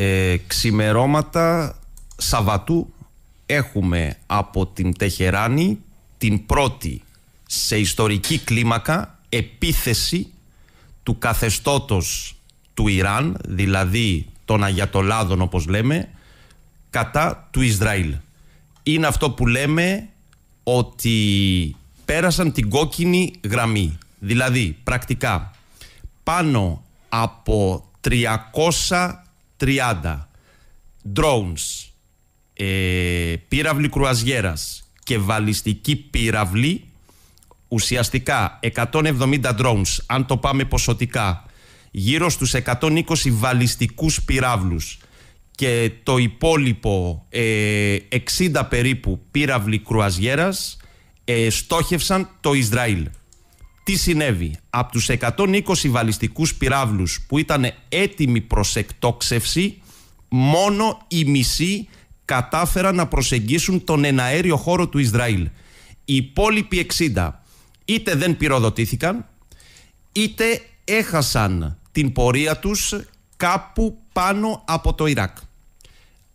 ε, ξημερώματα Σαββατού έχουμε από την Τεχεράνη την πρώτη σε ιστορική κλίμακα επίθεση του καθεστώτος του Ιράν, δηλαδή των Αγιατολάδων όπως λέμε, κατά του Ισραήλ. Είναι αυτό που λέμε ότι πέρασαν την κόκκινη γραμμή. Δηλαδή, πρακτικά, πάνω από 300 30 drones, ε, πύραυλοι κρουαζιέρας και βαλιστική πύραυλοι ουσιαστικά 170 drones αν το πάμε ποσοτικά γύρω στους 120 βαλιστικούς πυράβλους και το υπόλοιπο 60 ε, περίπου πύραυλοι κρουαζιέρας ε, στόχευσαν το Ισραήλ. Τι συνέβη. Από τους 120 βαλιστικούς πυράβλους που ήταν έτοιμοι προς εκτόξευση, μόνο οι μισοί κατάφεραν να προσεγγίσουν τον εναέριο χώρο του Ισραήλ. Οι υπόλοιποι 60 είτε δεν πυροδοτήθηκαν, είτε έχασαν την πορεία τους κάπου πάνω από το Ιράκ.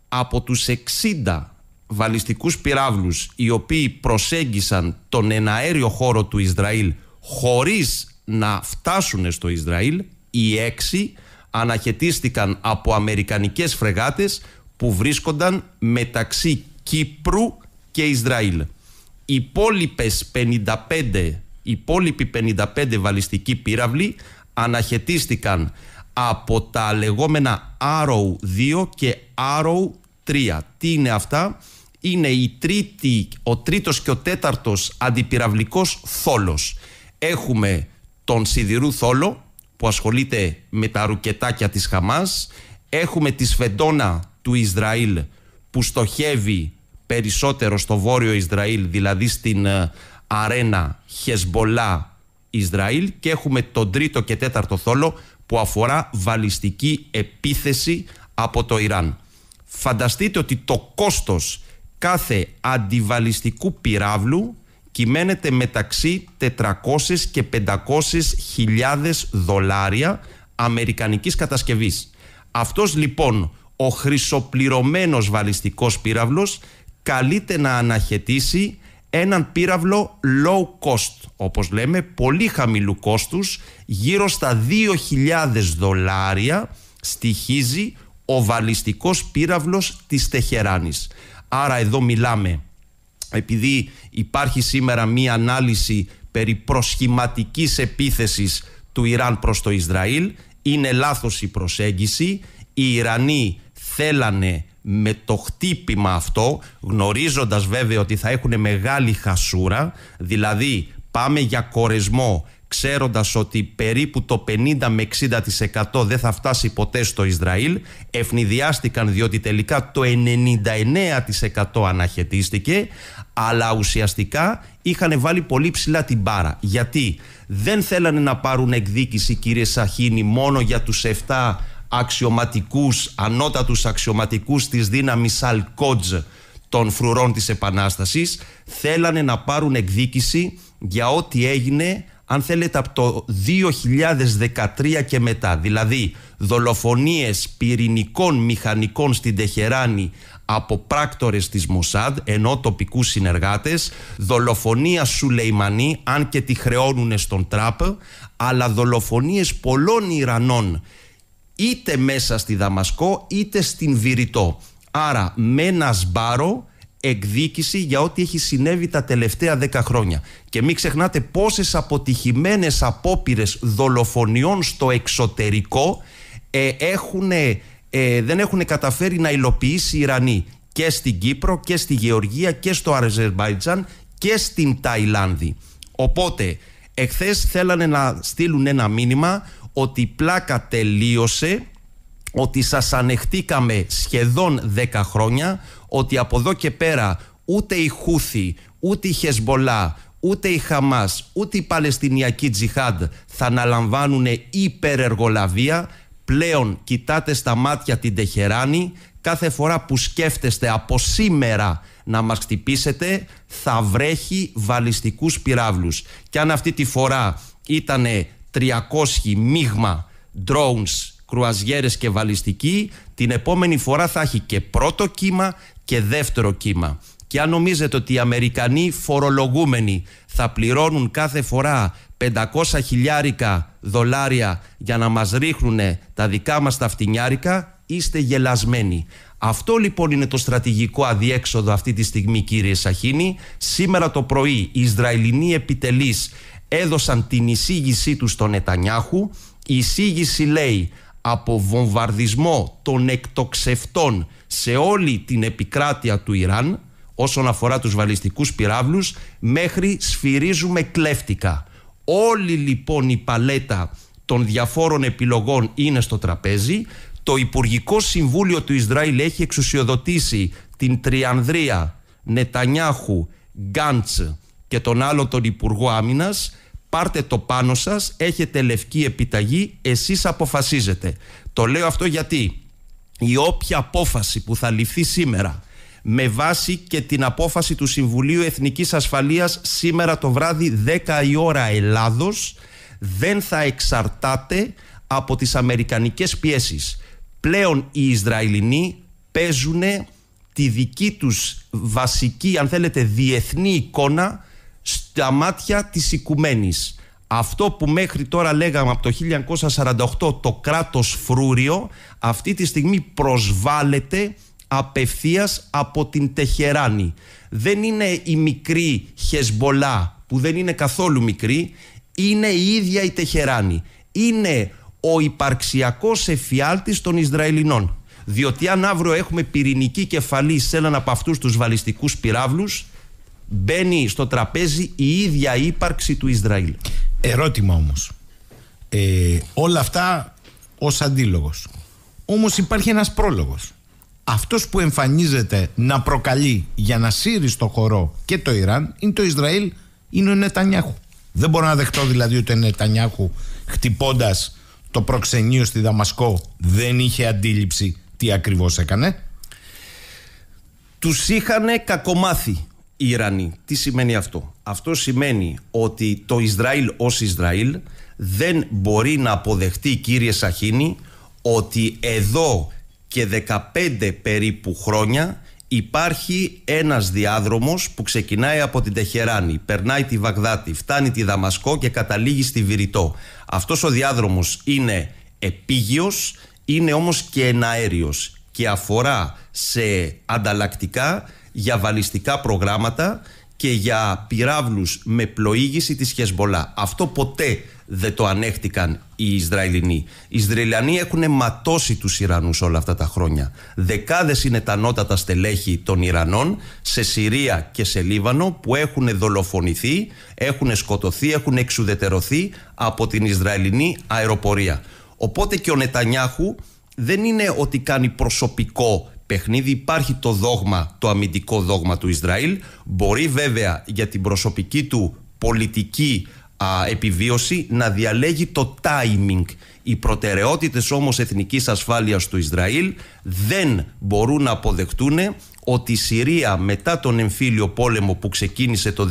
Από τους 60 βαλιστικούς πυράβλους οι οποίοι προσέγγισαν τον εναέριο χώρο του Ισραήλ χωρίς να φτάσουν στο Ισραήλ, οι έξι αναχαιτίστηκαν από αμερικανικές φρεγάτες που βρίσκονταν μεταξύ Κύπρου και Ισραήλ. Οι Υπόλοιπες 55, υπόλοιποι 55 βαλιστικοί πύραυλοι αναχαιτίστηκαν από τα λεγόμενα Arrow 2 και Arrow 3. Τι είναι αυτά? Είναι ο τρίτος και ο τέταρτος αντιπυραυλικός θόλος. Έχουμε τον Σιδηρού Θόλο που ασχολείται με τα ρουκετάκια της Χαμάς. Έχουμε τη Σφεντόνα του Ισραήλ που στοχεύει περισσότερο στο βόρειο Ισραήλ, δηλαδή στην ε, αρένα Χεσμπολά Ισραήλ και έχουμε τον τρίτο και τέταρτο θόλο που αφορά βαλιστική επίθεση από το Ιράν. Φανταστείτε ότι το κόστος κάθε αντιβαλιστικού πυράβλου κυμαίνεται μεταξύ 400 και 500 χιλιάδες δολάρια αμερικανικής κατασκευής. Αυτός λοιπόν ο χρυσοπληρωμένος βαλιστικός πύραυλος καλείται να αναχαιτήσει έναν πύραυλο low cost, όπως λέμε, πολύ χαμηλού κόστους, γύρω στα 2.000 δολάρια στοιχίζει ο βαλιστικός πύραυλος της Τεχεράνης. Άρα εδώ μιλάμε επειδή υπάρχει σήμερα μία ανάλυση περί προσχηματικής επίθεσης του Ιράν προς το Ισραήλ. Είναι λάθος η προσέγγιση. Οι Ιρανοί θέλανε με το χτύπημα αυτό, γνωρίζοντας βέβαια ότι θα έχουν μεγάλη χασούρα, δηλαδή πάμε για κορεσμό ξέροντας ότι περίπου το 50 με 60% δεν θα φτάσει ποτέ στο Ισραήλ, ευνηδιάστηκαν διότι τελικά το 99% αναχαιτίστηκε, αλλά ουσιαστικά είχαν βάλει πολύ ψηλά την πάρα Γιατί δεν θέλανε να πάρουν εκδίκηση, κύριε Σαχίνη, μόνο για τους 7 αξιωματικούς, ανώτατους αξιωματικούς της δύναμης Αλκότζ των φρουρών της Επανάστασης, θέλανε να πάρουν εκδίκηση για ό,τι έγινε αν θέλετε από το 2013 και μετά, δηλαδή δολοφονίες πυρηνικών μηχανικών στην Τεχεράνη από πράκτορες της Μοσάντ, ενώ τοπικούς συνεργάτες, δολοφονία Σουλεϊμανή, αν και τη χρεώνουν στον Τραπ, αλλά δολοφονίες πολλών Ιρανών, είτε μέσα στη Δαμασκό είτε στην Βηρητό. Άρα με ένα σπάρο εκδίκηση για ό,τι έχει συνέβη τα τελευταία 10 χρόνια. Και μην ξεχνάτε πόσες αποτυχημένες απόπειρες δολοφονιών στο εξωτερικό ε, έχουν, ε, δεν έχουν καταφέρει να υλοποιήσει οι Ιρανοί και στην Κύπρο και στη Γεωργία και στο Αρεζερμπάιτζαν και στην Ταϊλάνδη. Οπότε, εχθές θέλανε να στείλουν ένα μήνυμα ότι η πλάκα τελείωσε, ότι σας ανεχτήκαμε σχεδόν 10 χρόνια, ότι από εδώ και πέρα ούτε η Χούθη, ούτε η Χεσμολά, ούτε η Χαμάς, ούτε η Παλαιστινιακή Τζιχάντ θα αναλαμβάνουν υπερεργολαβία. Πλέον κοιτάτε στα μάτια την Τεχεράνη κάθε φορά που σκέφτεστε από σήμερα να μας χτυπήσετε θα βρέχει βαλιστικούς πυράβλους. Και αν αυτή τη φορά ήταν 300 μείγμα drones, κρουαζιέρες και βαλιστικοί την επόμενη φορά θα έχει και πρώτο κύμα και δεύτερο κύμα. Και αν νομίζετε ότι οι Αμερικανοί φορολογούμενοι θα πληρώνουν κάθε φορά 500 χιλιάρικα δολάρια για να μας ρίχνουν τα δικά μας τα φτηνιάρικα, είστε γελασμένοι. Αυτό λοιπόν είναι το στρατηγικό αδιέξοδο αυτή τη στιγμή κύριε Σαχίνη. Σήμερα το πρωί οι Ισραηλινοί επιτελείς έδωσαν την εισήγησή τους στον Νετανιάχου. Η εισήγηση λέει από βομβαρδισμό των εκτοξευτών σε όλη την επικράτεια του Ιράν όσον αφορά τους βαλιστικούς πυράβλους μέχρι σφυρίζουμε κλέφτικα. Όλη λοιπόν η παλέτα των διαφόρων επιλογών είναι στο τραπέζι. Το Υπουργικό Συμβούλιο του Ισραήλ έχει εξουσιοδοτήσει την Τριανδρία Νετανιάχου, Γκάντς και τον άλλο τον Υπουργό Άμυνας πάρτε το πάνω σας, έχετε λευκή επιταγή, εσείς αποφασίζετε. Το λέω αυτό γιατί η όποια απόφαση που θα ληφθεί σήμερα με βάση και την απόφαση του Συμβουλίου Εθνικής Ασφαλείας σήμερα το βράδυ 10 η ώρα Ελλάδος δεν θα εξαρτάται από τις αμερικανικές πιέσεις. Πλέον οι Ισραηλινοί παίζουν τη δική τους βασική, αν θέλετε, διεθνή εικόνα στα μάτια της οικουμένης. Αυτό που μέχρι τώρα λέγαμε από το 1948 το κράτος φρούριο αυτή τη στιγμή προσβάλλεται απευθείας από την Τεχεράνη. Δεν είναι η μικρή Χεσμολά που δεν είναι καθόλου μικρή, είναι η ίδια η Τεχεράνη. Είναι ο υπαρξιακός εφιάλτης των Ισραηλινών. Διότι αν αύριο έχουμε πυρηνική κεφαλή σε έναν από αυτούς τους βαλιστικούς πυράβλους, μπαίνει στο τραπέζι η ίδια ύπαρξη του Ισραήλ. Ερώτημα όμως. Ε, όλα αυτά ως αντίλογος. Όμως υπάρχει ένας πρόλογος. Αυτός που εμφανίζεται να προκαλεί για να σύρει στο χορό και το Ιράν είναι το Ισραήλ, είναι ο Νετανιάχου. Δεν μπορώ να δεχτώ δηλαδή ότι ο Νετανιάχου χτυπώντας το προξενείο στη Δαμασκό δεν είχε αντίληψη τι ακριβώς έκανε. Τους είχαν κακομάθει οι Τι σημαίνει αυτό. Αυτό σημαίνει ότι το Ισραήλ ως Ισραήλ δεν μπορεί να αποδεχτεί κύριε Σαχίνη ότι εδώ και 15 περίπου χρόνια υπάρχει ένας διάδρομος που ξεκινάει από την Τεχεράνη, περνάει τη Βαγδάτη, φτάνει τη Δαμασκό και καταλήγει στη Βηρητό. Αυτός ο διάδρομος είναι επίγειος, είναι όμως και εναέριος και αφορά σε ανταλλακτικά για βαλιστικά προγράμματα και για πυράβλους με πλοήγηση της Χεσμολά. Αυτό ποτέ δεν το ανέχτηκαν οι Ισραηλινοί. Οι Ισραηλινοί έχουν ματώσει τους Ιρανούς όλα αυτά τα χρόνια. Δεκάδες είναι τα νότατα στελέχη των Ιρανών σε Συρία και σε Λίβανο που έχουν δολοφονηθεί, έχουν σκοτωθεί, έχουν εξουδετερωθεί από την Ισραηλινή αεροπορία. Οπότε και ο Νετανιάχου δεν είναι ότι κάνει προσωπικό παιχνίδι υπάρχει το δόγμα, το αμυντικό δόγμα του Ισραήλ. Μπορεί βέβαια για την προσωπική του πολιτική επιβίωση να διαλέγει το timing. Οι προτεραιότητες όμως εθνικής ασφάλειας του Ισραήλ δεν μπορούν να αποδεχτούν ότι η Συρία μετά τον εμφύλιο πόλεμο που ξεκίνησε το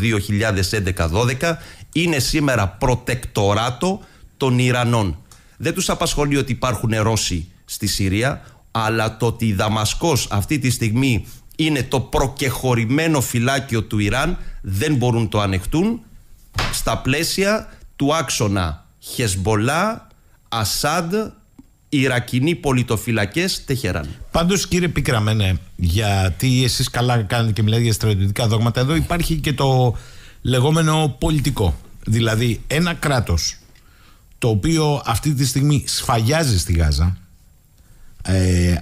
2011-12 είναι σήμερα προτεκτοράτο των Ιρανών. Δεν τους απασχολεί ότι υπάρχουν Ρώσοι στη Συρία, αλλά το ότι η Δαμασκός αυτή τη στιγμή είναι το προκεχωρημένο φυλάκιο του Ιράν δεν μπορούν το ανεχτούν στα πλαίσια του άξονα Χεσμπολά, Ασάντ, Ιρακινοί πολιτοφυλακές Τεχεράν. Πάντως, κύριε Πικραμένε, γιατί εσείς καλά κάνετε και μιλάτε για στρατιωτικά δόγματα, εδώ υπάρχει και το λεγόμενο πολιτικό. Δηλαδή, ένα κράτος το οποίο αυτή τη στιγμή σφαγιάζει στη Γάζα, ε,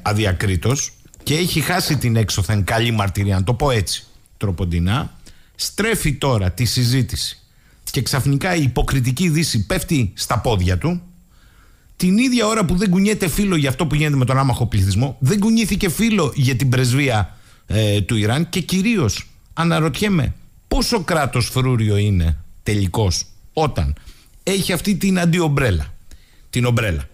και έχει χάσει την έξωθεν καλή μαρτυρία, να το πω έτσι τροποντινά, στρέφει τώρα τη συζήτηση και ξαφνικά η υποκριτική δύση πέφτει στα πόδια του την ίδια ώρα που δεν κουνιέται φίλο για αυτό που γίνεται με τον άμαχο πληθυσμό, δεν κουνήθηκε φίλο για την πρεσβεία ε, του Ιράν και κυρίως αναρωτιέμαι πόσο κράτος φρούριο είναι τελικώς όταν έχει αυτή την αντιομπρέλα. Την ομπρέλα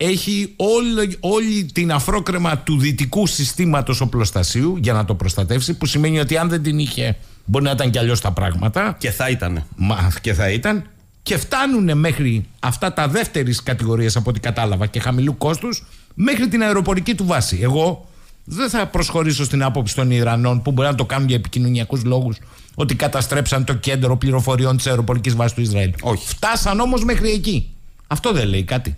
έχει όλη, όλη την αφρόκρεμα του δυτικού συστήματος οπλοστασίου για να το προστατεύσει που σημαίνει ότι αν δεν την είχε μπορεί να ήταν κι αλλιώς τα πράγματα και θα ήταν Μα, και θα ήταν και φτάνουν μέχρι αυτά τα δεύτερης κατηγορίας από ό,τι κατάλαβα και χαμηλού κόστους μέχρι την αεροπορική του βάση. Εγώ δεν θα προσχωρήσω στην άποψη των Ιρανών που μπορεί να το κάνουν για επικοινωνιακούς λόγους ότι καταστρέψαν το κέντρο πληροφοριών της αεροπορικής βάσης του Ισραήλ. Όχι. Φτάσαν όμως μέχρι εκεί. Αυτό δεν λέει κάτι.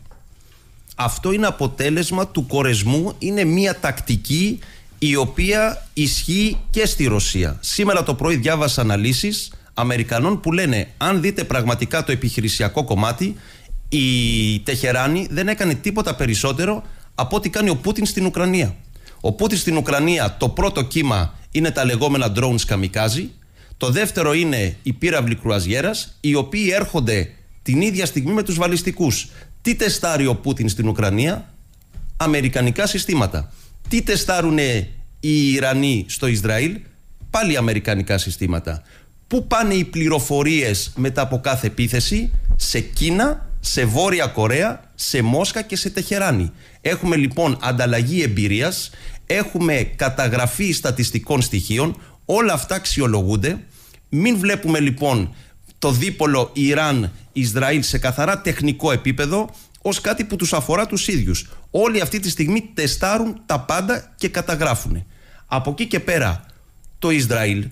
Αυτό είναι αποτέλεσμα του κορεσμού, είναι μια τακτική η οποία ισχύει και στη Ρωσία. Σήμερα το πρωί διάβασα αναλύσεις Αμερικανών που λένε αν δείτε πραγματικά το επιχειρησιακό κομμάτι η Τεχεράνη δεν έκανε τίποτα περισσότερο από ό,τι κάνει ο Πούτιν στην Ουκρανία. Ο Πούτιν στην Ουκρανία το πρώτο κύμα είναι τα λεγόμενα drones καμικάζι, το δεύτερο είναι οι πύραυλοι κρουαζιέρας οι οποίοι έρχονται την ίδια στιγμή με τους βαλιστικούς. Τι τεστάρει ο Πούτιν στην Ουκρανία, Αμερικανικά συστήματα. Τι τεστάρουν οι Ιρανοί στο Ισραήλ, πάλι Αμερικανικά συστήματα. Πού πάνε οι πληροφορίες μετά από κάθε επίθεση, σε Κίνα, σε Βόρεια Κορέα, σε Μόσχα και σε Τεχεράνη. Έχουμε λοιπόν ανταλλαγή εμπειρίας, έχουμε καταγραφή στατιστικών στοιχείων, όλα αυτά αξιολογούνται. Μην βλέπουμε λοιπόν το δίπολο Ιράν-Ισραήλ σε καθαρά τεχνικό επίπεδο ως κάτι που τους αφορά τους ίδιους. Όλοι αυτή τη στιγμή τεστάρουν τα πάντα και καταγράφουν. Από εκεί και πέρα το Ισραήλ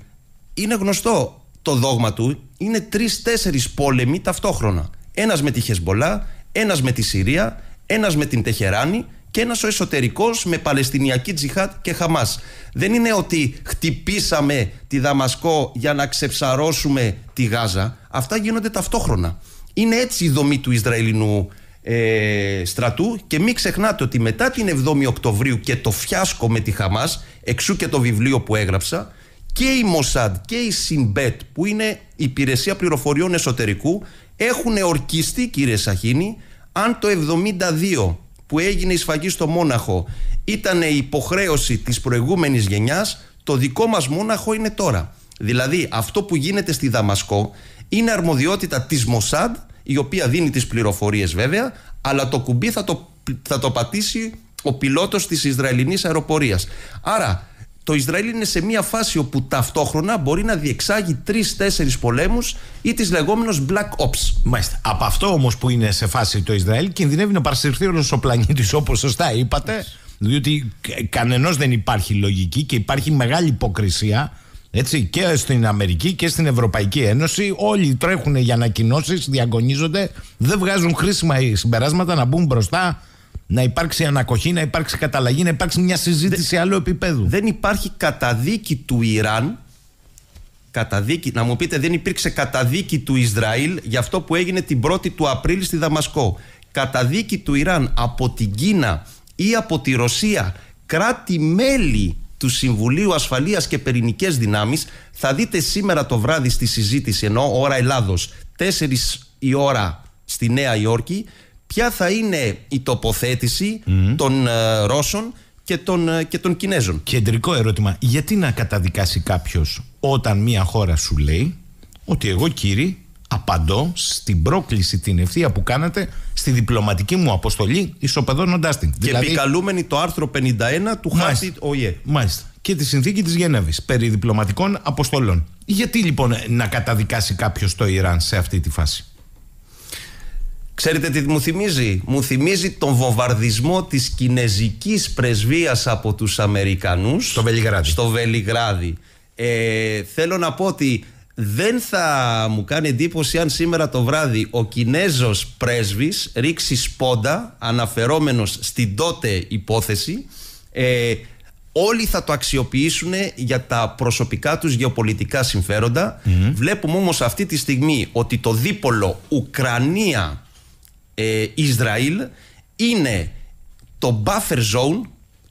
είναι γνωστό το δόγμα του, είναι τρεις-τέσσερις πόλεμοι ταυτόχρονα. Ένας με τη Χεσμολά, ένας με τη Συρία, ένας με την Τεχεράνη και ένας ο εσωτερικός με Παλαιστινιακή Τζιχάτ και Χαμάς Δεν είναι ότι χτυπήσαμε τη Δαμασκό για να ξεψαρώσουμε τη Γάζα. Αυτά γίνονται ταυτόχρονα. Είναι έτσι η δομή του Ισραηλινού ε, στρατού και μην ξεχνάτε ότι μετά την 7η Οκτωβρίου και το φιάσκο με τη Χαμάς εξού και το βιβλίο που έγραψα και η Μοσάντ και η Συμπέτ που είναι η υπηρεσία πληροφοριών εσωτερικού έχουν ορκιστεί κύριε Σαχίνη αν το 72 που έγινε η σφαγή στο Μόναχο ήταν η υποχρέωση της προηγούμενης γενιάς. το δικό μας Μόναχο είναι τώρα. Δηλαδή αυτό που γίνεται στη Δαμασκό είναι αρμοδιότητα της Μοσάντ, η οποία δίνει τις πληροφορίες, βέβαια, αλλά το κουμπί θα το, θα το πατήσει ο πιλότος της Ισραηλινής αεροπορίας. Άρα το Ισραήλ είναι σε μια φάση όπου ταυτόχρονα μπορεί να διεξάγει τρει-τέσσερι πολέμους ή τι λεγόμενε Black Ops. Μάλιστα. Από αυτό όμως που είναι σε φάση το Ισραήλ, κινδυνεύει να παρασυρθεί όλος ο πλανήτης, όπως σωστά είπατε, διότι κανενός δεν υπάρχει λογική και υπάρχει μεγάλη υποκρισία. Έτσι, και στην Αμερική και στην Ευρωπαϊκή Ένωση. Όλοι τρέχουν για ανακοινώσεις, διαγωνίζονται, δεν βγάζουν χρήσιμα συμπεράσματα να μπουν μπροστά να υπάρξει ανακοχή, να υπάρξει καταλλαγή, να υπάρξει μια συζήτηση αλλού επίπεδου. Δεν υπάρχει καταδίκη του Ιράν. Καταδίκη, να μου πείτε, δεν υπήρξε καταδίκη του Ισραήλ για αυτό που έγινε την 1η του Απρίλη στη Δαμασκό. Καταδίκη του Ιράν από την Κίνα ή από τη Ρωσία, κράτη-μέλη του Συμβουλίου Ασφαλείας και Περινικές Δυνάμεις θα δείτε σήμερα το βράδυ στη συζήτηση ενώ ώρα Ελλάδος 4 η ώρα στη Νέα Υόρκη ποια θα είναι η τοποθέτηση των ε, Ρώσων και των, ε, και Κινέζων. Κεντρικό ερώτημα. Γιατί να καταδικάσει κάποιος όταν μια χώρα σου λέει ότι εγώ κύριε απαντώ στην πρόκληση την ευθεία που κάνατε στη διπλωματική μου αποστολή ισοπεδώνοντάς την. Και δηλαδή... επικαλούμενη το άρθρο 51 του χάρτη ΟΗΕ. Μάλιστα. Και τη συνθήκη της Γενέβης περί διπλωματικών αποστολών. Γιατί λοιπόν να καταδικάσει κάποιος το Ιράν σε αυτή τη φάση. Ξέρετε τι μου θυμίζει. Μου θυμίζει τον βομβαρδισμό της κινέζικης πρεσβείας από τους Αμερικανούς. Στο Βελιγράδι. Στο Βελιγράδι. Ε, θέλω να πω ότι δεν θα μου κάνει εντύπωση αν σήμερα το βράδυ ο Κινέζος πρέσβης ρίξει σπόντα αναφερόμενος στην τότε υπόθεση ε, όλοι θα το αξιοποιήσουν για τα προσωπικά τους γεωπολιτικά Βλέπουμε όμως αυτή τη στιγμή ότι το δίπολο Ουκρανία ε, Ισραήλ είναι το buffer zone,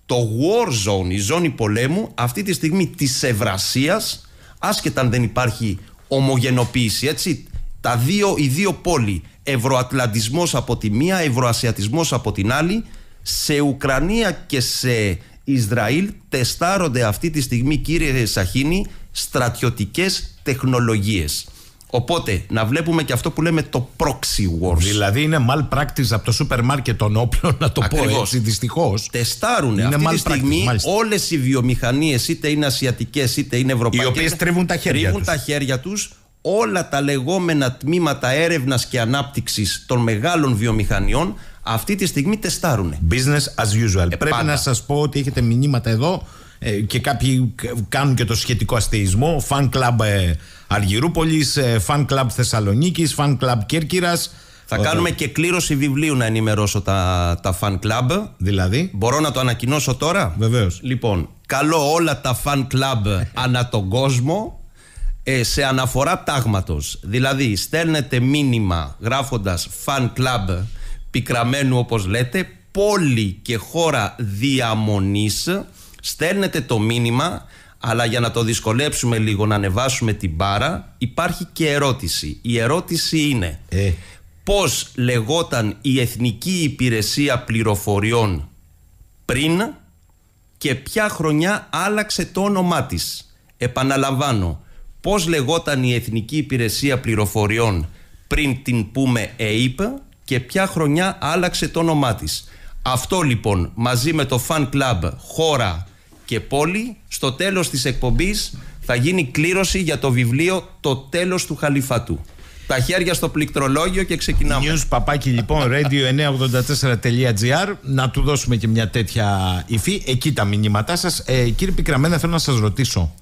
το war zone, η ζώνη πολέμου αυτή τη στιγμή της Ευρασίας άσχετα αν δεν υπάρχει ομογενοποίηση έτσι τα δύο, οι δύο πόλοι ευρωατλαντισμός από τη μία ευρωασιατισμός από την άλλη σε Ουκρανία και σε Ισραήλ τεστάρονται αυτή τη στιγμή κύριε Σαχίνη στρατιωτικές τεχνολογίες Οπότε να βλέπουμε και αυτό που λέμε το proxy wars. Δηλαδή είναι malpractice από το σούπερ μάρκετ των όπλων, να το Ακριβώς. πω έτσι, δυστυχώ. Τεστάρουν αυτή τη στιγμή όλες οι βιομηχανίες, είτε είναι ασιατικές είτε είναι ευρωπαϊκές. Οι οποίες τρίβουν τα χέρια τους. τα χέρια τους όλα τα λεγόμενα τμήματα έρευνας και ανάπτυξης των μεγάλων βιομηχανιών. Αυτή τη στιγμή τεστάρουν. Business as usual. Ε, Πρέπει να σας πω ότι έχετε μηνύματα εδώ ε, και κάποιοι κάνουν και το σχετικό αστεϊσμό. Fan club ε, Αργυρούπολης, ε, Fan Club Θεσσαλονίκης Fan Club Κέρκυρας. Θα κάνουμε και κλήρωση βιβλίου να ενημερώσω τα, τα fan club. Δηλαδή. Μπορώ να το ανακοινώσω τώρα. Βεβαίως. Λοιπόν, καλώ όλα τα fan club ανά τον κόσμο ε, σε αναφορά τάγματος. Δηλαδή, στέλνετε μήνυμα γράφοντας fan club πικραμένου όπως λέτε, πόλη και χώρα διαμονής. Στέλνετε το μήνυμα αλλά για να το δυσκολέψουμε λίγο, να ανεβάσουμε την μπάρα, υπάρχει και ερώτηση. Η ερώτηση είναι ε. πώς λεγόταν η Εθνική Υπηρεσία Πληροφοριών πριν και ποια χρονιά άλλαξε το όνομά της. Επαναλαμβάνω, πώς λεγόταν η Εθνική Υπηρεσία Πληροφοριών πριν την πούμε ΕΕΠ και ποια χρονιά άλλαξε το όνομά της. Αυτό λοιπόν μαζί με το fan club χώρα και πόλη. Στο τέλος της εκπομπής θα γίνει κλήρωση για το βιβλίο «Το τέλος του Χαλιφατού». Τα χέρια στο πληκτρολόγιο και ξεκινάμε. News παπάκι λοιπόν, radio984.gr. Να του δώσουμε και μια τέτοια υφή. Εκεί τα μηνύματά σας. Ε, κύριε Πικραμένα, θέλω να σας ρωτήσω.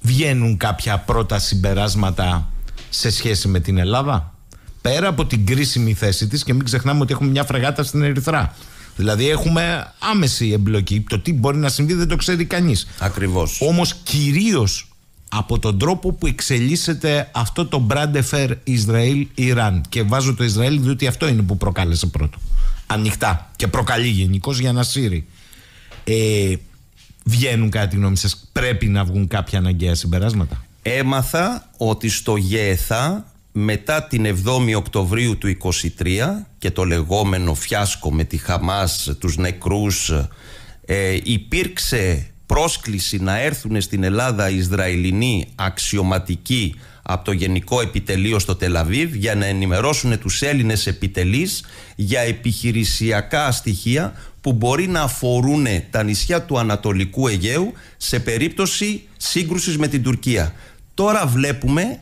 Βγαίνουν κάποια πρώτα συμπεράσματα σε σχέση με την Ελλάδα. Πέρα από την κρίσιμη θέση της, και μην ξεχνάμε ότι έχουμε μια φρεγάτα στην Ερυθρά. Δηλαδή έχουμε άμεση εμπλοκή. Το τι μπορεί να συμβεί δεν το ξέρει κανείς. Ακριβώς. Όμως κυρίως από τον τρόπο που εξελίσσεται αυτό το affair ισραηλ Ισραήλ-Ιράν. Και βάζω το Ισραήλ διότι αυτό είναι που προκάλεσε πρώτο. Ανοιχτά και προκαλεί γενικώς για να σύρει. Ε, βγαίνουν κάτι γνώμη σας. πρέπει να βγουν κάποια αναγκαία συμπεράσματα. Έμαθα ότι στο ΓΕΘΑ μετά την 7η Οκτωβρίου του 23 και το λεγόμενο φιάσκο με τη Χαμάς, τους νεκρούς ε, υπήρξε πρόσκληση να έρθουν στην Ελλάδα Ισραηλινοί αξιωματικοί από το Γενικό Επιτελείο στο Τελαβίβ για να ενημερώσουν τους Έλληνες επιτελείς για επιχειρησιακά στοιχεία που μπορεί να αφορούν τα νησιά του Ανατολικού Αιγαίου σε περίπτωση σύγκρουσης με την Τουρκία. Τώρα βλέπουμε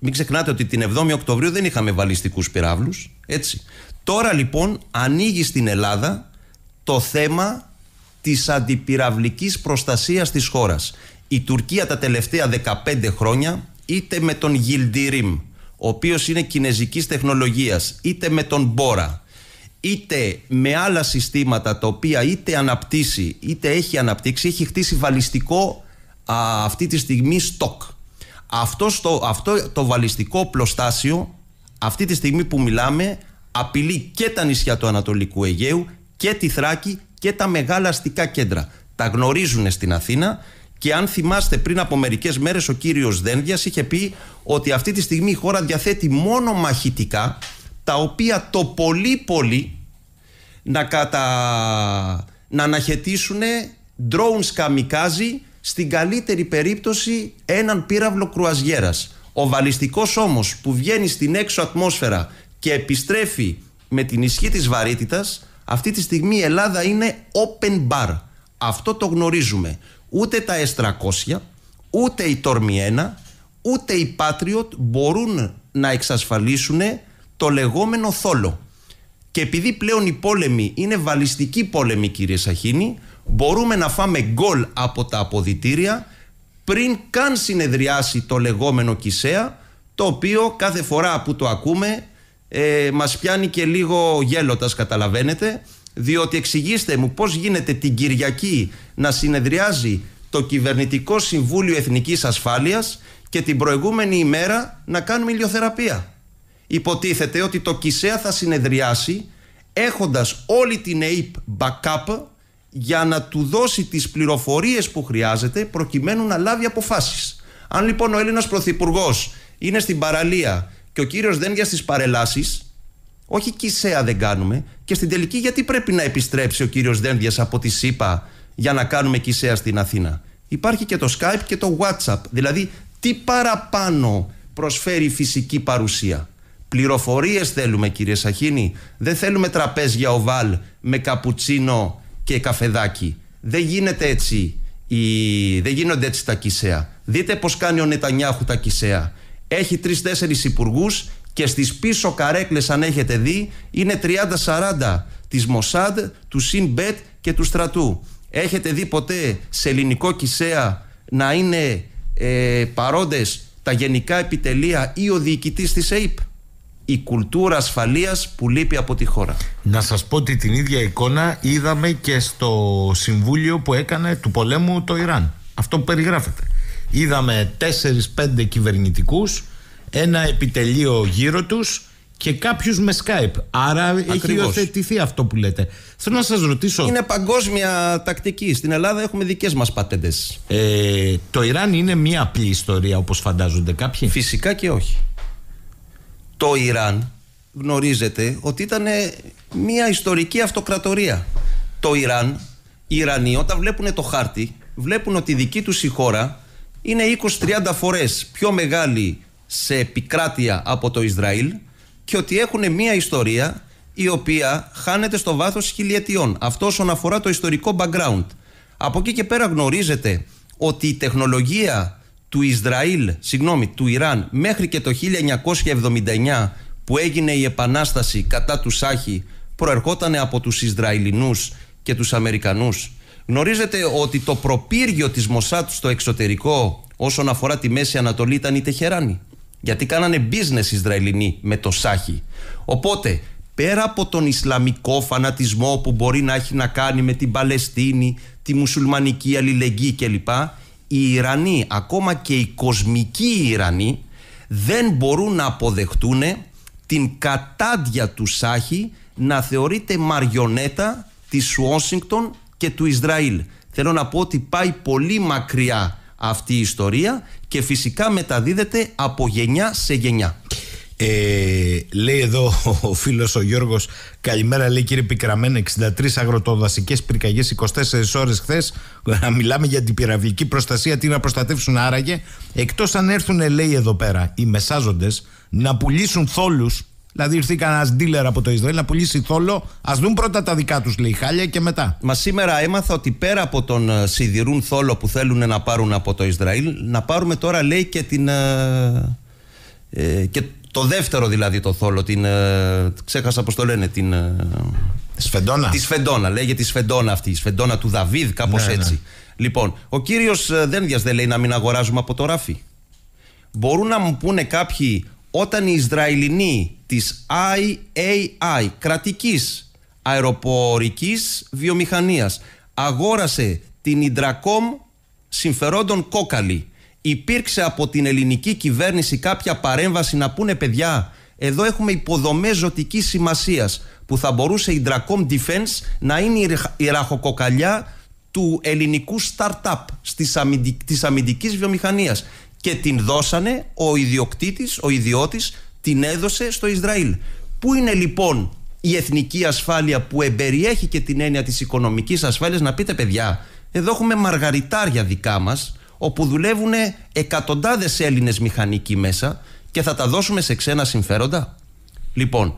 μην ξεχνάτε ότι την 7η Οκτωβρίου δεν είχαμε βαλιστικού πυράβλου. Έτσι. Τώρα λοιπόν ανοίγει στην Ελλάδα το θέμα της αντιπυραυλικής προστασίας της χώρας. Η οκτωβριου δεν ειχαμε βαλιστικου πυραβλου ετσι τωρα λοιπον ανοιγει στην ελλαδα το θεμα της αντιπυραυλικη προστασια της χωρα η τουρκια τα τελευταία 15 χρόνια είτε με τον Γιλντιρίμ, ο οποίος είναι κινέζικης τεχνολογίας, είτε με τον Μπόρα, είτε με άλλα συστήματα τα οποία είτε αναπτύσσει είτε έχει αναπτύξει, έχει χτίσει βαλιστικό αυτή τη στιγμή στόκ. Αυτό, το αυτό το βαλιστικό πλωστάσιο αυτή τη στιγμή που μιλάμε απειλεί και τα νησιά του Ανατολικού Αιγαίου και τη Θράκη και τα μεγάλα αστικά κέντρα. Τα γνωρίζουν στην Αθήνα και αν θυμάστε πριν από μερικές μέρες ο κύριος Δένδιας είχε πει ότι αυτή τη στιγμή η χώρα διαθέτει μόνο μαχητικά τα οποία το πολύ πολύ να, κατα... να αναχαιτήσουν ντρόουν σκαμικάζι στην καλύτερη περίπτωση έναν πύραυλο κρουαζιέρας. Ο βαλιστικός όμως που βγαίνει στην έξω ατμόσφαιρα και επιστρέφει με την ισχύ της βαρύτητας, αυτή τη στιγμή η Ελλάδα είναι open bar. Αυτό το γνωρίζουμε. Ούτε τα S300, ούτε η Τορμιένα, ούτε οι Patriot μπορούν να εξασφαλίσουν το λεγόμενο θόλο. Και επειδή πλέον οι πόλεμοι είναι βαλιστικοί πόλεμοι κύριε Σαχίνη, μπορούμε να φάμε γκολ από τα αποδητήρια πριν καν συνεδριάσει το λεγόμενο Κισέα το οποίο κάθε φορά που το ακούμε ε, μας πιάνει και λίγο γέλοτας καταλαβαίνετε διότι εξηγήστε μου πώς γίνεται την Κυριακή να συνεδριάζει το Κυβερνητικό Συμβούλιο Εθνικής Ασφάλειας και την προηγούμενη ημέρα να κάνουμε ηλιοθεραπεία. Υποτίθεται ότι το ΚΙΣΕΑ θα συνεδριάσει έχοντας όλη την ΑΕΠ backup για να του δώσει τις πληροφορίες που χρειάζεται προκειμένου να λάβει αποφάσεις. Αν λοιπόν ο Έλληνας Πρωθυπουργός είναι στην παραλία και ο κύριος για στις παρελάσεις, όχι κησέα δεν κάνουμε και στην τελική γιατί πρέπει να επιστρέψει ο κύριος Δένδιας από τη ΣΥΠΑ για να κάνουμε κησέα στην Αθήνα. Υπάρχει και το Skype και το WhatsApp, δηλαδή τι παραπάνω προσφέρει η φυσική παρουσία. Πληροφορίες θέλουμε κύριε Σαχίνη, δεν θέλουμε τραπέζια οβάλ με καπουτσίνο και καφεδάκι. Δεν γίνεται έτσι. Η... Δεν γίνονται έτσι τα κησαία. Δείτε πώς κάνει ο Νετανιάχου τα κησαία. Έχει τρει-τέσσερι υπουργούς και στις πίσω καρέκλες, αν έχετε δει, είναι 30-40 της Μοσάντ, του Σινμπέτ και του στρατού. Έχετε δει ποτέ σε ελληνικό κησαία να είναι ε, παρόντες τα γενικά επιτελεία ή ο διοικητής της ΑΕΠ η κουλτούρα ασφαλείας που λείπει από τη χώρα. Να σας πω ότι την ίδια εικόνα είδαμε και στο συμβούλιο που έκανε του πολέμου το Ιράν. Αυτό που περιγράφεται. Είδαμε 4-5 κυβερνητικούς, ένα επιτελείο γύρω τους και κάποιους με Skype. Άρα Ακριβώς. έχει υιοθετηθεί αυτό που λέτε. Θέλω να σας ρωτήσω. Είναι παγκόσμια τακτική. Στην Ελλάδα έχουμε δικές μας πατέντες. Ε, το Ιράν είναι μία απλή ιστορία, όπως φαντάζονται κάποιοι. Φυσικά και όχι το Ιράν γνωρίζετε ότι ήταν ε, μια ιστορική αυτοκρατορία. Το Ιράν, οι Ιρανοί όταν βλέπουν το χάρτη βλέπουν ότι η δική τους η χώρα είναι 20-30 φορές πιο μεγάλη σε επικράτεια από το Ισραήλ και ότι έχουν μια ιστορία η οποία χάνεται στο βάθος χιλιετιών. Αυτό όσον αφορά το ιστορικό background. Από εκεί και πέρα γνωρίζετε ότι η τεχνολογία του Ισραήλ, συγγνώμη, του Ιράν μέχρι και το 1979 που έγινε η επανάσταση κατά του Σάχη προερχόταν από τους Ισραηλινούς και τους Αμερικανούς. Γνωρίζετε ότι το προπύργιο της Μοσάτου στο εξωτερικό όσον αφορά τη Μέση Ανατολή ήταν η Τεχεράνη. Γιατί κάνανε business Ισραηλινοί με το Σάχη. Οπότε πέρα από τον Ισλαμικό φανατισμό που μπορεί να έχει να κάνει με την Παλαιστίνη, τη μουσουλμανική αλληλεγγύη κλπ οι Ιρανοί, ακόμα και οι κοσμικοί Ιρανοί, δεν μπορούν να αποδεχτούν την κατάντια του Σάχη να θεωρείται μαριονέτα της Ουόσιγκτον και του Ισραήλ. Θέλω να πω ότι πάει πολύ μακριά αυτή η ιστορία και φυσικά μεταδίδεται από γενιά σε γενιά. Ε, λέει εδώ ο φίλος ο Γιώργος, καλημέρα. Λέει κύριε Πικραμένε, 63 αγροτοδασικές πυρκαγιές 24 ώρες χθες. Να μιλάμε για την πυραυλική προστασία, τι να προστατεύσουν άραγε. Εκτός αν έρθουν, λέει εδώ πέρα, οι μεσάζοντες να πουλήσουν θόλους. Δηλαδή ήρθε κανένας δίλερ από το Ισραήλ να πουλήσει θόλο. Ας δουν πρώτα τα δικά τους, λέει χάλια και μετά. Μα σήμερα έμαθα ότι πέρα από τον ε, σιδηρούν θόλο που θέλουν να πάρουν από το Ισραήλ, να πάρουμε τώρα, λέει, και την. Ε, ε και το δεύτερο δηλαδή το θόλο, την. Ε, ξέχασα πώς το λένε, την. Ε, σφεντόνας. Τη Σφεντόνα, λέγεται η Σφεντόνα αυτή. Η Σφεντόνα του Δαβίδ, κάπως ναι, ναι. έτσι. Λοιπόν, ο κύριος ε, Δένδιας δεν λέει να μην αγοράζουμε από το ράφι. Μπορούν να μου πούνε κάποιοι όταν οι Ισραηλινοί της IAI, κρατικής αεροπορικής βιομηχανίας, αγόρασε την Ιντρακόμ συμφερόντων κόκαλη υπήρξε από την ελληνική κυβέρνηση κάποια παρέμβαση να πούνε παιδιά εδώ έχουμε υποδομές ζωτικής σημασίας που θα μπορούσε η Dracom Defense να είναι η ραχοκοκαλιά του ελληνικού startup της, αμυντικ, της αμυντικής βιομηχανίας και την δώσανε ο ιδιοκτήτης, ο ιδιώτης την έδωσε στο Ισραήλ. Πού είναι λοιπόν η εθνική ασφάλεια που εμπεριέχει και την έννοια της οικονομικής ασφάλειας να πείτε παιδιά εδώ έχουμε μαργαριτάρια δικά μας όπου δουλεύουν εκατοντάδες Έλληνες μηχανικοί μέσα και θα τα δώσουμε σε ξένα συμφέροντα. Λοιπόν,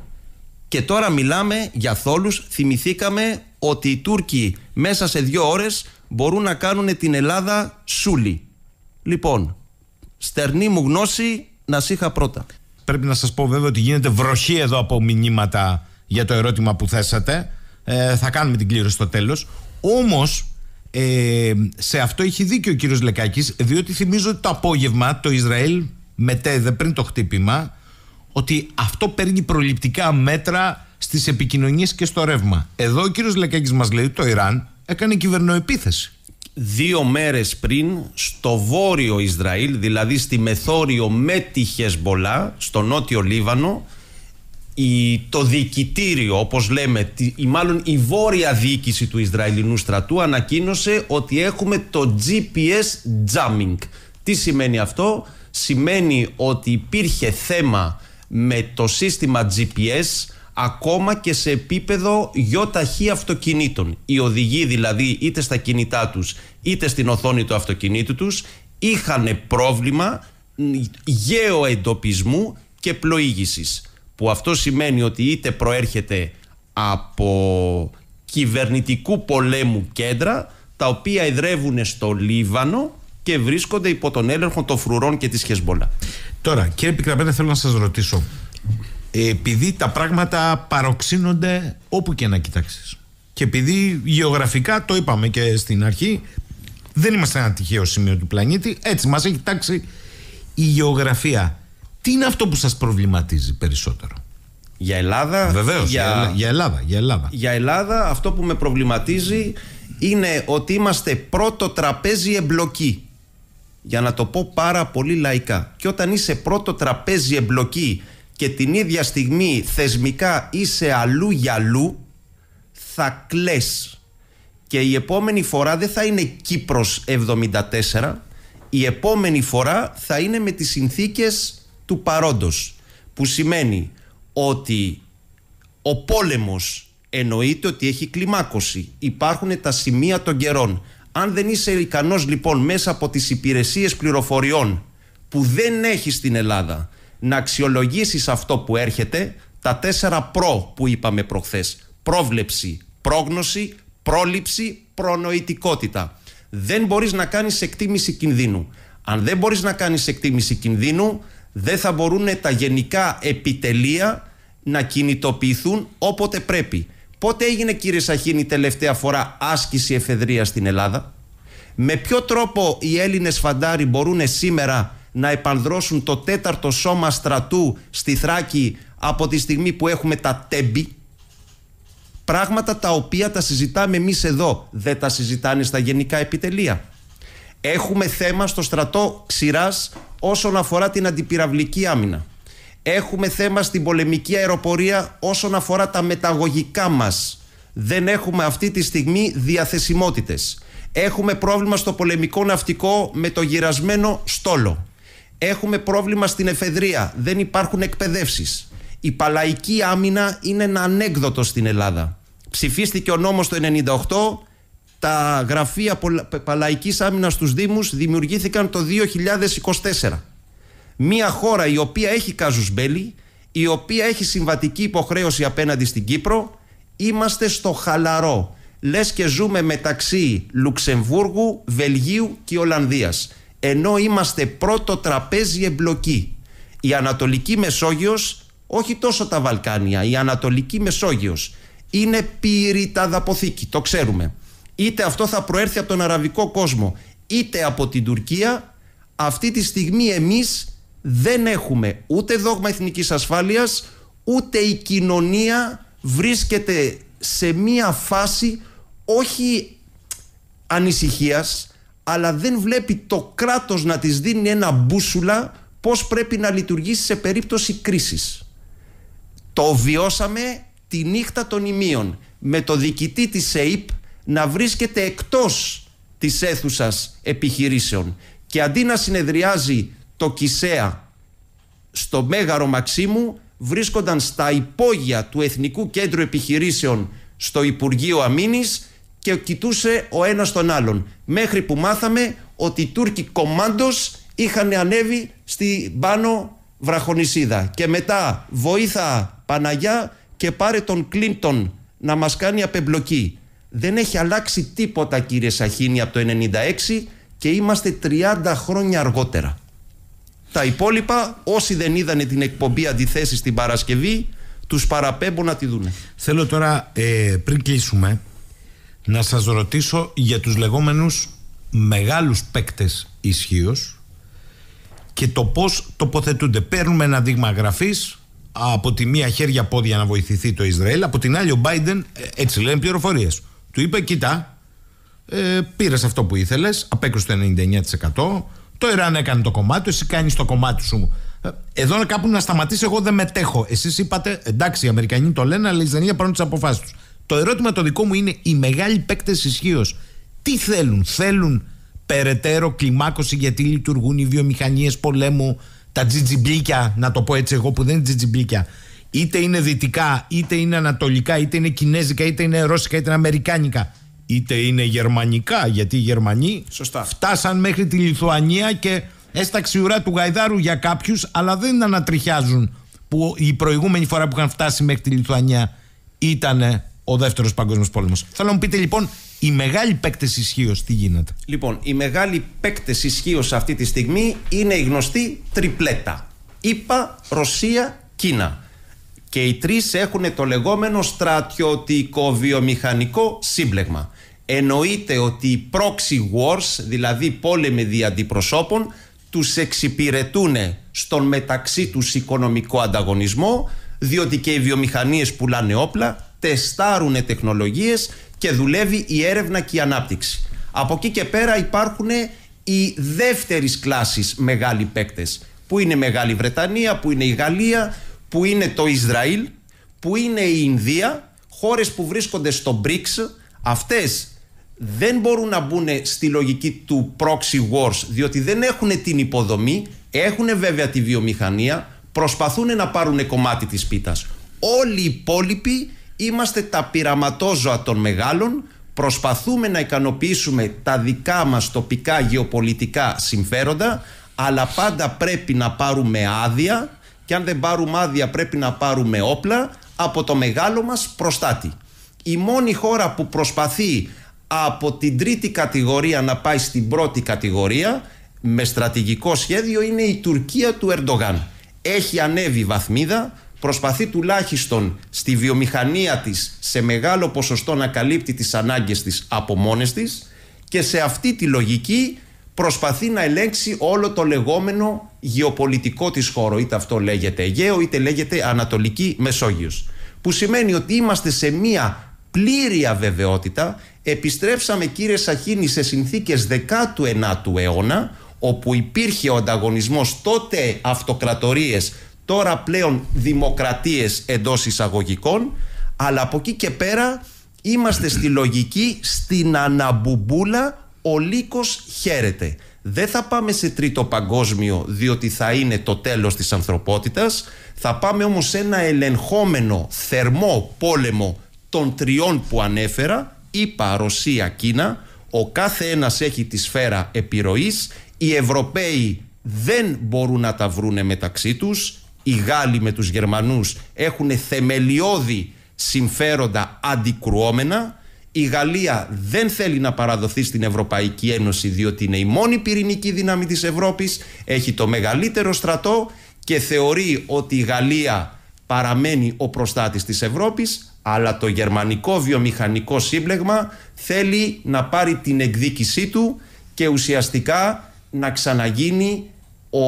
και τώρα μιλάμε για θόλους. Θυμηθήκαμε ότι οι Τούρκοι μέσα σε δύο ώρες μπορούν να κάνουν την Ελλάδα σούλη. Λοιπόν, στερνή μου γνώση να σ' είχα πρώτα. Πρέπει να σας πω βέβαια ότι γίνεται βροχή εδώ από μηνύματα για το ερώτημα που θέσατε. Ε, θα κάνουμε την κλήρωση στο τέλος. Όμως, ε, σε αυτό έχει δίκιο ο κύριος Λεκάκης, διότι θυμίζω ότι το απόγευμα το Ισραήλ μετέδε πριν το χτύπημα ότι αυτό παίρνει προληπτικά μέτρα στις επικοινωνίες και στο ρεύμα. Εδώ ο κύριος Λεκάκης μας λέει ότι το Ιράν έκανε κυβερνοεπίθεση. Δύο μέρες πριν στο βόρειο Ισραήλ, δηλαδή στη μεθόριο με τη Χεσμολά, στο νότιο Λίβανο, η, το διοικητήριο, όπως λέμε, η βόρεια διοίκηση του Ισραηλινού στρατού ανακοίνωσε ότι έχουμε το GPS jamming. Τι σημαίνει αυτό? Σημαίνει ότι υπήρχε θέμα με το σύστημα GPS ακόμα και σε επίπεδο γιοταχή αυτοκινήτων. Οι οδηγοί δηλαδή είτε στα κινητά τους είτε στην οθόνη του αυτοκινήτου τους είχαν πρόβλημα γεωεντοπισμού και πλοήγησης που αυτό σημαίνει ότι είτε προέρχεται από κυβερνητικού πολέμου κέντρα τα οποία εδρεύουν στο Λίβανο και βρίσκονται υπό τον έλεγχο των φρουρών και της χεσμόλα. Τώρα, κύριε Πικραμπέντε, θέλω να σας ρωτήσω. Επειδή τα πράγματα παροξύνονται όπου και να κοιτάξεις και επειδή γεωγραφικά, το είπαμε και στην αρχή, δεν είμαστε ένα τυχαίο σημείο του πλανήτη, έτσι μας έχει τάξει η γεωγραφία. Τι είναι αυτό που σας προβληματίζει περισσότερο. Για Ελλάδα. Βεβαίως, για... Ελλάδα, για Ελλάδα. Για Ελλάδα αυτό που με προβληματίζει είναι ότι είμαστε πρώτο τραπέζι εμπλοκή. Για να το πω πάρα πολύ λαϊκά. Και όταν είσαι πρώτο τραπέζι εμπλοκή και την ίδια στιγμή θεσμικά είσαι αλλού για αλλού, θα κλαις. Και η επόμενη φορά δεν θα είναι Κύπρος 74, η επόμενη φορά θα είναι με τις συνθήκες του παρόντος που σημαίνει ότι ο πόλεμος εννοείται ότι έχει κλιμάκωση. Υπάρχουν τα σημεία των καιρών. Αν δεν είσαι ικανός λοιπόν μέσα από τις υπηρεσίες πληροφοριών που δεν έχεις στην Ελλάδα να αξιολογήσεις αυτό που έρχεται, τα τέσσερα προ που είπαμε προχθές, πρόβλεψη, πρόγνωση, πρόληψη, προνοητικότητα. Δεν μπορείς να κάνεις εκτίμηση κινδύνου. Αν δεν μπορείς να κάνεις εκτίμηση κινδύνου, δεν θα μπορούν τα γενικά επιτελεία να κινητοποιηθούν όποτε πρέπει. Πότε έγινε κύριε Σαχίνη τελευταία φορά άσκηση εφεδρείας στην Ελλάδα. Με ποιο τρόπο οι Έλληνες φαντάροι μπορούν σήμερα να επανδρώσουν το τέταρτο σώμα στρατού στη Θράκη από τη στιγμή που έχουμε τα τέμπη. Πράγματα τα οποία τα συζητάμε εμείς εδώ δεν τα συζητάνε στα γενικά επιτελεία. Έχουμε θέμα στο στρατό ξηράς όσον αφορά την αντιπυραυλική άμυνα. Έχουμε θέμα στην πολεμική αεροπορία όσον αφορά τα μεταγωγικά μας. Δεν έχουμε αυτή τη στιγμή διαθεσιμότητες. Έχουμε πρόβλημα στο πολεμικό ναυτικό με το γυρασμένο στόλο. Έχουμε πρόβλημα στην εφεδρεία. Δεν υπάρχουν εκπαιδεύσεις. Η παλαϊκή άμυνα είναι ένα ανέκδοτο στην Ελλάδα. Ψηφίστηκε ο νόμος το 98 τα γραφεία παλαϊκής άμυνας στους Δήμους δημιουργήθηκαν το 2024. Μία χώρα η οποία έχει κάζους μπέλη, η οποία έχει συμβατική υποχρέωση απέναντι στην Κύπρο, είμαστε στο χαλαρό. Λες και ζούμε μεταξύ Λουξεμβούργου, Βελγίου και Ολλανδίας. Ενώ είμαστε πρώτο τραπέζι εμπλοκή. Η Ανατολική Μεσόγειος, όχι τόσο τα Βαλκάνια, η Ανατολική Μεσόγειος είναι πυρηταδαποθήκη, το ξέρουμε είτε αυτό θα προέρθει από τον αραβικό κόσμο, είτε από την Τουρκία, αυτή τη στιγμή εμείς δεν έχουμε ούτε δόγμα εθνικής ασφάλειας, ούτε η κοινωνία βρίσκεται σε μία φάση όχι ανησυχίας, αλλά δεν βλέπει το κράτος να της δίνει ένα μπούσουλα πώς πρέπει να λειτουργήσει σε περίπτωση κρίσης. Το βιώσαμε τη νύχτα των ημείων με το διοικητή της ΕΙΠ να βρίσκεται εκτός της αίθουσας επιχειρήσεων και αντί να συνεδριάζει το Κισέα στο Μέγαρο Μαξίμου βρίσκονταν στα υπόγεια του Εθνικού Κέντρου Επιχειρήσεων στο Υπουργείο Αμήνης και κοιτούσε ο ένας τον άλλον μέχρι που μάθαμε ότι οι Τούρκοι κομμάντος είχαν ανέβει στη πάνω βραχονισίδα και μετά βοήθα Παναγιά και πάρε τον Κλίντον να μας κάνει απεμπλοκή δεν έχει αλλάξει τίποτα κύριε Σαχίνη από το 96 και είμαστε 30 χρόνια αργότερα. Τα υπόλοιπα όσοι δεν είδανε την εκπομπή αντιθέσεις την Παρασκευή τους παραπέμπω να τη δούνε. Θέλω τώρα ε, πριν κλείσουμε να σας ρωτήσω για τους λεγόμενους μεγάλους παίκτες ισχύως και το πώς τοποθετούνται. Παίρνουμε ένα δείγμα γραφής από τη μία χέρια πόδια να βοηθηθεί το Ισραήλ, από την άλλη ο Biden, ε, έτσι λένε πληροφορίες, του είπε, κοίτα, ε, πήρες αυτό που ήθελες, απέκρουσε το 99%. Το Ιράν έκανε το κομμάτι εσύ κάνεις το κομμάτι σου. Ε, εδώ κάπου να σταματήσει. Εγώ δεν μετέχω. Εσείς είπατε, εντάξει, οι Αμερικανοί το λένε, αλλά οι Ισραηλοί παίρνουν τι αποφάσεις τους. Το ερώτημα το δικό μου είναι, οι μεγάλοι παίκτες ισχύως, τι θέλουν, θέλουν περαιτέρω κλιμάκωση γιατί λειτουργούν οι βιομηχανίες πολέμου, τα τζιτζιμπλίκια, να το πω έτσι εγώ που δεν είναι τζιτζιμπλίκια, είτε είναι δυτικά, είτε είναι ανατολικά, είτε είναι κινέζικα, είτε είναι ρώσικα, είτε είναι αμερικάνικα, είτε είναι γερμανικά, γιατί οι Γερμανοί Σωστά. φτάσαν μέχρι τη Λιθουανία και έσταξε η ουρά του Γαϊδάρου για κάποιους, αλλά δεν ανατριχιάζουν που η προηγούμενη φορά που είχαν φτάσει μέχρι τη Λιθουανία ήταν ο δεύτερος παγκόσμιος πόλεμος. Θέλω να μου πείτε λοιπόν, Η μεγάλη παίκτες ισχύω τι γίνεται. Λοιπόν, οι μεγάλοι παίκτες ισχύω αυτή τη στιγμή είναι η γνωστή τριπλέτα. ΗΠΑ, Ρωσία, Κίνα και οι τρεις έχουν το λεγόμενο στρατιωτικό βιομηχανικό σύμπλεγμα. Εννοείται ότι οι proxy wars, δηλαδή πόλεμοι δι' αντιπροσώπων, τους εξυπηρετούν στον μεταξύ τους οικονομικό ανταγωνισμό, διότι και οι βιομηχανίες πουλάνε όπλα, τεστάρουν τεχνολογίες και δουλεύει η έρευνα και η ανάπτυξη. Από εκεί και πέρα υπάρχουν οι δεύτερης κλάσης μεγάλοι παίκτες, που είναι η Μεγάλη Βρετανία, που είναι η Γαλλία, που είναι το Ισραήλ, που είναι η Ινδία, χώρες που βρίσκονται στο BRICS, αυτές δεν μπορούν να μπουν στη λογική του proxy wars, διότι δεν έχουν την υποδομή, έχουν βέβαια τη βιομηχανία, προσπαθούν να πάρουν κομμάτι της πίτας. Όλοι οι υπόλοιποι είμαστε τα πειραματόζωα των μεγάλων, προσπαθούμε να ικανοποιήσουμε τα δικά μας τοπικά γεωπολιτικά συμφέροντα, αλλά πάντα πρέπει να πάρουμε άδεια και αν δεν πάρουμε άδεια πρέπει να πάρουμε όπλα από το μεγάλο μας προστάτη. Η μόνη χώρα που προσπαθεί από την τρίτη κατηγορία να πάει στην πρώτη κατηγορία με στρατηγικό σχέδιο είναι η Τουρκία του Ερντογάν. Έχει ανέβει βαθμίδα, προσπαθεί τουλάχιστον στη βιομηχανία της σε μεγάλο ποσοστό να καλύπτει τις ανάγκες της από μόνες της και σε αυτή τη λογική προσπαθεί να ελέγξει όλο το λεγόμενο γεωπολιτικό της χώρο. Είτε αυτό λέγεται Αιγαίο, είτε λέγεται Ανατολική Μεσόγειος. Που σημαίνει ότι είμαστε σε μία πλήρη αβεβαιότητα. Επιστρέψαμε κύριε Σαχίνη σε συνθήκες 19ου αιώνα, όπου υπήρχε ο ανταγωνισμός τότε αυτοκρατορίες, τώρα πλέον δημοκρατίες εντός εισαγωγικών, αλλά από εκεί και πέρα είμαστε στη λογική, στην αναμπουμπούλα ο λύκος χαίρεται. Δεν θα πάμε σε τρίτο παγκόσμιο διότι θα είναι το τέλος της ανθρωπότητας. Θα πάμε όμως σε ένα ελεγχόμενο θερμό πόλεμο των τριών που ανέφερα, είπα Ρωσία, Κίνα, ο κάθε ένας έχει τη σφαίρα επιρροής, οι Ευρωπαίοι δεν μπορούν να τα βρούνε μεταξύ τους, οι Γάλλοι με τους Γερμανούς έχουν θεμελιώδη συμφέροντα αντικρουόμενα, η Γαλλία δεν θέλει να παραδοθεί στην Ευρωπαϊκή Ένωση διότι είναι η μόνη πυρηνική δύναμη της Ευρώπης, έχει το μεγαλύτερο στρατό και θεωρεί ότι η Γαλλία παραμένει ο προστάτης της Ευρώπης αλλά το γερμανικό βιομηχανικό σύμπλεγμα θέλει να πάρει την εκδίκησή του και ουσιαστικά να ξαναγίνει ο,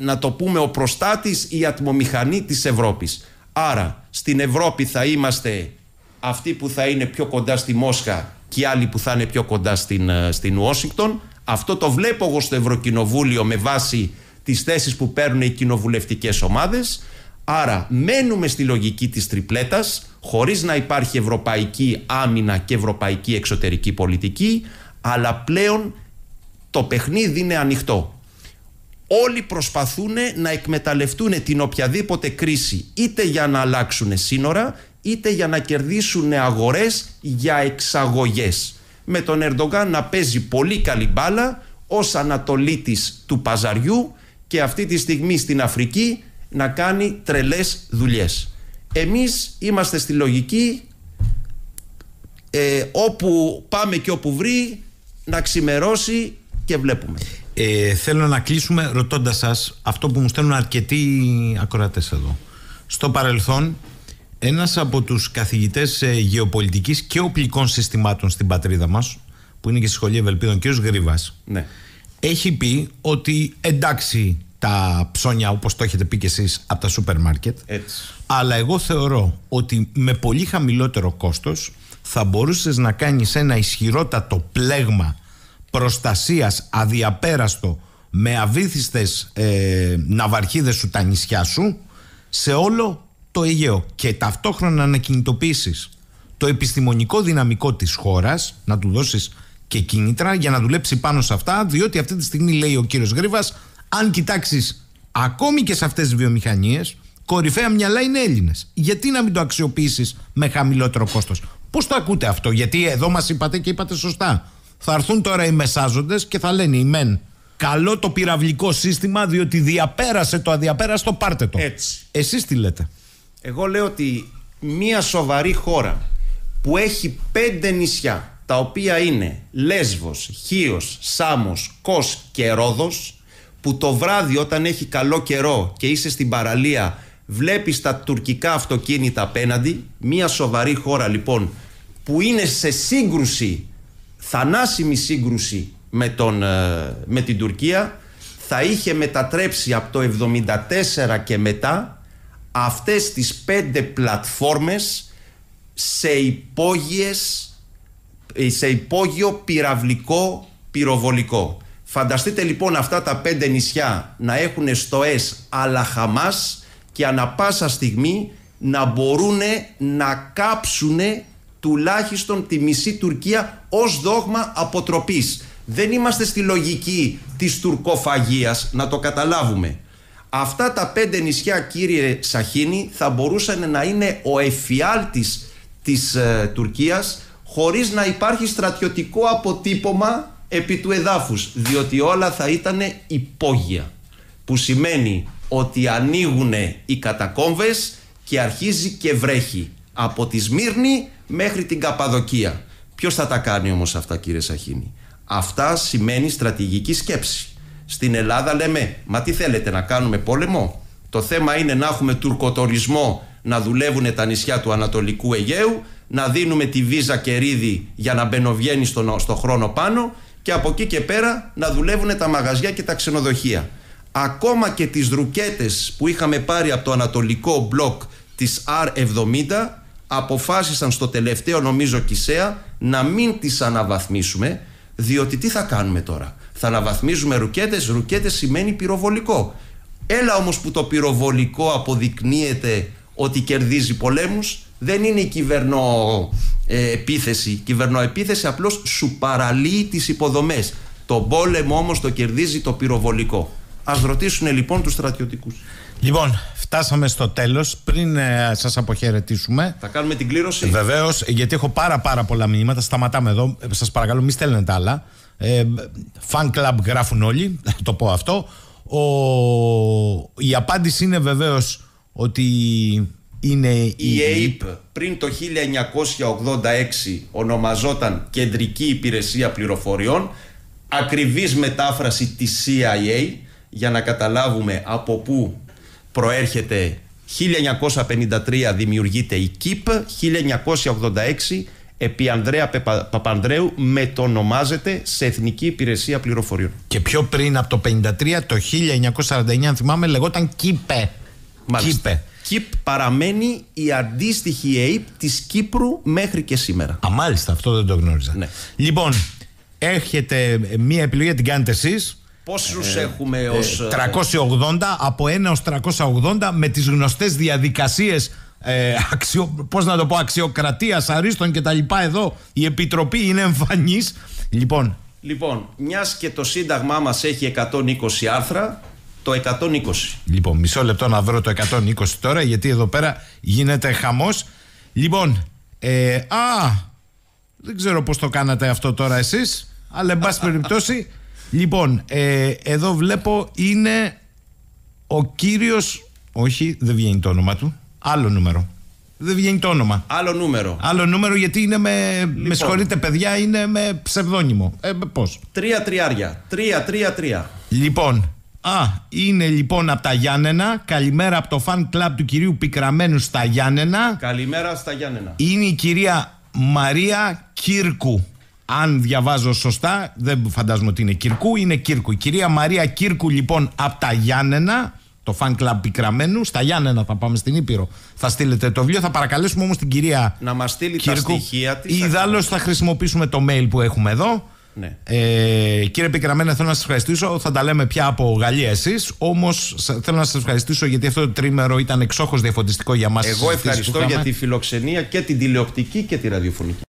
να το πούμε, ο προστάτης η ατμομηχανή της Ευρώπης. Άρα στην Ευρώπη θα είμαστε αυτοί που θα είναι πιο κοντά στη Μόσχα και άλλοι που θα είναι πιο κοντά στην, ε, στην Αυτό το βλέπω εγώ στο Ευρωκοινοβούλιο με βάση τις θέσεις που παίρνουν οι κοινοβουλευτικές ομάδες. Άρα μένουμε στη λογική της τριπλέτας χωρίς να υπάρχει ευρωπαϊκή άμυνα και ευρωπαϊκή εξωτερική πολιτική αλλά πλέον το παιχνίδι είναι ανοιχτό. Όλοι προσπαθούν να εκμεταλλευτούν την οποιαδήποτε κρίση είτε για να αλλάξουν σύνορα είτε για να κερδίσουν αγορές για εξαγωγές. Με τον Ερντογκάν να παίζει πολύ καλή μπάλα ως ανατολίτης του παζαριού και αυτή τη στιγμή στην Αφρική να κάνει τρελές δουλειές. Εμείς είμαστε στη λογική ε, όπου πάμε και όπου βρει να ξημερώσει και βλέπουμε. Ε, θέλω να κλείσουμε ρωτώντας σας αυτό που μου στέλνουν αρκετοί ακροατές εδώ. Στο παρελθόν ένας από τους καθηγητές ε, γεωπολιτικής και οπλικών συστημάτων στην πατρίδα μας, που είναι και στη Σχολή Ευελπίδων, κ. Γρήβας, ναι. έχει πει ότι εντάξει τα ψώνια όπως το έχετε πει και εσείς από τα σούπερ μάρκετ Έτσι. αλλά εγώ θεωρώ ότι με πολύ χαμηλότερο κόστος θα μπορούσες να κάνεις ένα ισχυρότατο πλέγμα προστασίας αδιαπέραστο με αβύθιστες ε, ναυαρχίδες σου τα νησιά σου σε όλο το Αιγαίο και ταυτόχρονα να κινητοποιήσεις το επιστημονικό δυναμικό της χώρας, να του δώσεις και κίνητρα για να δουλέψει πάνω σε αυτά, διότι αυτή τη στιγμή λέει ο κύριος Γρίβας, αν κοιτάξεις ακόμη και σε αυτές τις βιομηχανίες, κορυφαία μυαλά είναι Έλληνες. Γιατί να μην το αξιοποιήσεις με χαμηλότερο κόστος. Πώς το ακούτε αυτό, γιατί εδώ μας είπατε και είπατε σωστά. Θα έρθουν τώρα οι μεσάζοντες και θα λένε οι μεν καλό το πυραυλικό σύστημα διότι διαπέρασε το αδιαπέραστο, πάρτε το. Έτσι. Εσείς τι λέτε. Εγώ λέω ότι μια σοβαρή χώρα που έχει πέντε νησιά, τα οποία είναι Λέσβος, Χίος, Σάμος, Κος και Ρόδος, που το βράδυ όταν έχει καλό καιρό και είσαι στην παραλία βλέπεις τα τουρκικά αυτοκίνητα απέναντι, μια σοβαρή χώρα λοιπόν που είναι σε σύγκρουση, θανάσιμη σύγκρουση με, τον, ε, με την Τουρκία, θα είχε μετατρέψει από το 74 και μετά αυτές τις πέντε πλατφόρμες σε υπόγειες, σε υπόγειο πυραυλικό πυροβολικό. Φανταστείτε λοιπόν αυτά τα πέντε νησιά να έχουν στοές αλλά χαμάς και ανα πάσα στιγμή να μπορούν να κάψουν τουλάχιστον τη μισή Τουρκία ως δόγμα αποτροπής. Δεν είμαστε στη λογική της τουρκοφαγίας, να το καταλάβουμε. Αυτά τα πέντε νησιά κύριε Σαχίνη θα μπορούσαν να είναι ο εφιάλτης της ε, Τουρκίας χωρίς να υπάρχει στρατιωτικό αποτύπωμα επί του εδάφους διότι όλα θα ήταν υπόγεια που σημαίνει ότι ανοίγουν οι κατακόμβες και αρχίζει και βρέχει από τη Σμύρνη μέχρι την Καπαδοκία. Ποιος θα τα κάνει όμως αυτά κύριε Σαχίνη. Αυτά σημαίνει στρατηγική σκέψη. Στην Ελλάδα λέμε, μα τι θέλετε να κάνουμε πόλεμο. Το θέμα είναι να έχουμε τουρκοτορισμό να δουλεύουν τα νησιά του Ανατολικού Αιγαίου, να δίνουμε τη βίζα κερίδι για να μπαινοβγαίνει στον στο χρόνο πάνω και από εκεί και πέρα να δουλεύουν τα μαγαζιά και τα ξενοδοχεία. Ακόμα και τις ρουκέτες που είχαμε πάρει από το ανατολικό μπλοκ της R70 αποφάσισαν στο τελευταίο νομίζω Κισέα να μην τις αναβαθμίσουμε διότι τι θα κάνουμε τώρα. Θα αναβαθμίζουμε ρουκέτες. Ρουκέτες σημαίνει πυροβολικό. Έλα όμως που το πυροβολικό αποδεικνύεται ότι κερδίζει πολέμους, δεν είναι η κυβερνό ε, επίθεση. Η κυβερνοεπίθεση απλώς σου παραλύει τις υποδομές. Το πόλεμο όμως το κερδίζει το πυροβολικό. Ας ρωτήσουν λοιπόν τους στρατιωτικούς. Λοιπόν, φτάσαμε στο τέλος. Πριν ε, σας αποχαιρετήσουμε... Θα κάνουμε την κλήρωση. Βεβαίως, γιατί έχω πάρα πάρα πολλά μηνύματα. Σταματάμε εδώ. Σας παρακαλώ μη στέλνετε άλλα. Ε, fan club γράφουν όλοι, το πω αυτό. Ο, η απάντηση είναι βεβαίως ότι είναι η... Η ΕΕΠ πριν το 1986 ονομαζόταν Κεντρική Υπηρεσία Πληροφοριών, ακριβής μετάφραση της CIA για να καταλάβουμε από πού προέρχεται 1953 δημιουργείται η ΚΙΠ, 1986 επί Ανδρέα Παπανδρέου μετονομάζεται σε Εθνική Υπηρεσία Πληροφοριών. Και πιο πριν από το 1953 το 1949 αν θυμάμαι λεγόταν ΚΙΠΕ. Μάλιστα. ΚΙΠΕ. παραμένει η αντίστοιχη ΕΕΠ της Κύπρου μέχρι και σήμερα. Α, μάλιστα, αυτό δεν το γνώριζα. Ναι. Λοιπόν, έχετε μία επιλογή, την κάνετε εσείς. Πόσους ε, έχουμε ε, ως... 380, ε, από 1 ένα 380 με τις γνωστές διαδικασίες ε, πώς να το πω, αξιοκρατίας, αρίστων και τα λοιπά εδώ η Επιτροπή είναι εμφανής. Λοιπόν, λοιπόν μιας και το Σύνταγμά μας έχει 120 άρθρα, το 120. Λοιπόν, μισό λεπτό να βρω το 120 τώρα, γιατί εδώ πέρα γίνεται χαμός. Λοιπόν, ε, α, δεν ξέρω πώς το κάνατε αυτό τώρα εσείς, αλλά εν πάση περιπτώσει, λοιπόν, ε, εδώ βλέπω είναι ο κύριος, όχι δεν βγαίνει το όνομα του, Άλλο νούμερο. Δεν βγαίνει το όνομα. Άλλο νούμερο. Άλλο νούμερο γιατί είναι με. Λοιπόν. Με συγχωρείτε, παιδιά, είναι με ψευδόνυμο. Ε, Πώς. Τρία τριάρια. Τρία, τρία, τρία. Λοιπόν. Α, είναι λοιπόν από τα Γιάννενα. Καλημέρα από το fan club του κυρίου Πικραμένου στα Γιάννενα. Καλημέρα στα Γιάννενα. Είναι η κυρία Μαρία Κύρκου. Αν διαβάζω σωστά, δεν φαντάζομαι ότι είναι Κύρκου, είναι Κύρκου. Η κυρία Μαρία Κύρκου λοιπόν από τα Γιάννενα το fan club πικραμένου. Στα Γιάννενα θα πάμε στην Ήπειρο. Θα στείλετε το βιβλίο. Θα παρακαλέσουμε όμως την κυρία. Να μας στείλει Κυρκού. τα στοιχεία της. Ιδάλω θα χρησιμοποιήσουμε το mail που έχουμε εδώ. Ναι. Ε, κύριε Πικραμένα, θέλω να σας ευχαριστήσω. Θα τα λέμε πια από Γαλλία εσείς. Όμως θέλω να σας ευχαριστήσω γιατί αυτό το τρίμερο ήταν εξόχως διαφωτιστικό για μας. Εγώ ευχαριστώ για τη φιλοξενία και την τηλεοπτική και τη ραδιοφωνική.